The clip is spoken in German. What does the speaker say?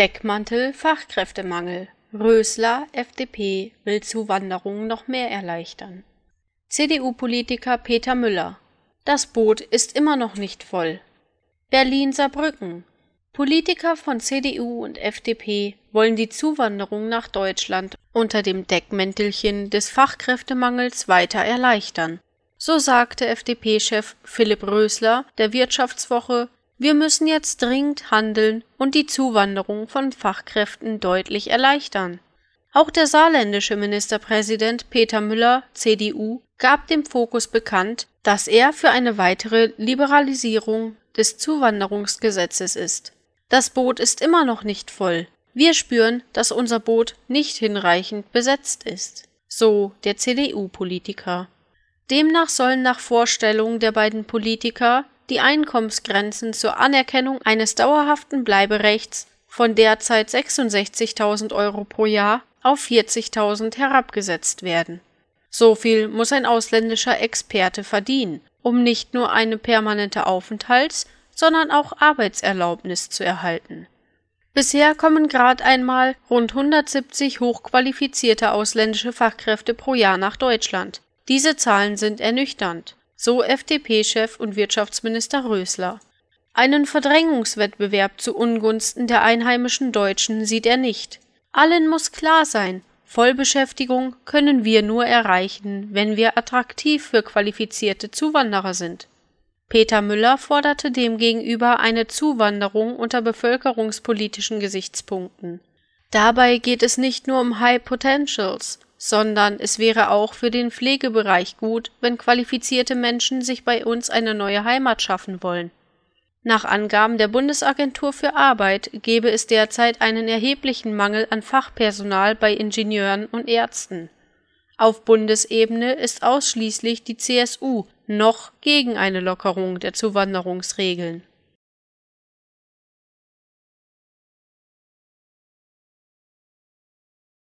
Deckmantel Fachkräftemangel. Rösler, FDP, will Zuwanderung noch mehr erleichtern. CDU-Politiker Peter Müller. Das Boot ist immer noch nicht voll. Berlin-Saarbrücken. Politiker von CDU und FDP wollen die Zuwanderung nach Deutschland unter dem Deckmäntelchen des Fachkräftemangels weiter erleichtern. So sagte FDP-Chef Philipp Rösler der Wirtschaftswoche wir müssen jetzt dringend handeln und die Zuwanderung von Fachkräften deutlich erleichtern. Auch der saarländische Ministerpräsident Peter Müller, CDU, gab dem Fokus bekannt, dass er für eine weitere Liberalisierung des Zuwanderungsgesetzes ist. Das Boot ist immer noch nicht voll. Wir spüren, dass unser Boot nicht hinreichend besetzt ist. So der CDU-Politiker. Demnach sollen nach Vorstellung der beiden Politiker die Einkommensgrenzen zur Anerkennung eines dauerhaften Bleiberechts von derzeit 66.000 Euro pro Jahr auf 40.000 herabgesetzt werden. So viel muss ein ausländischer Experte verdienen, um nicht nur eine permanente Aufenthalts-, sondern auch Arbeitserlaubnis zu erhalten. Bisher kommen gerade einmal rund 170 hochqualifizierte ausländische Fachkräfte pro Jahr nach Deutschland. Diese Zahlen sind ernüchternd so FDP-Chef und Wirtschaftsminister Rösler. Einen Verdrängungswettbewerb zu Ungunsten der einheimischen Deutschen sieht er nicht. Allen muss klar sein, Vollbeschäftigung können wir nur erreichen, wenn wir attraktiv für qualifizierte Zuwanderer sind. Peter Müller forderte demgegenüber eine Zuwanderung unter bevölkerungspolitischen Gesichtspunkten. Dabei geht es nicht nur um High Potentials, sondern es wäre auch für den Pflegebereich gut, wenn qualifizierte Menschen sich bei uns eine neue Heimat schaffen wollen. Nach Angaben der Bundesagentur für Arbeit gäbe es derzeit einen erheblichen Mangel an Fachpersonal bei Ingenieuren und Ärzten. Auf Bundesebene ist ausschließlich die CSU noch gegen eine Lockerung der Zuwanderungsregeln.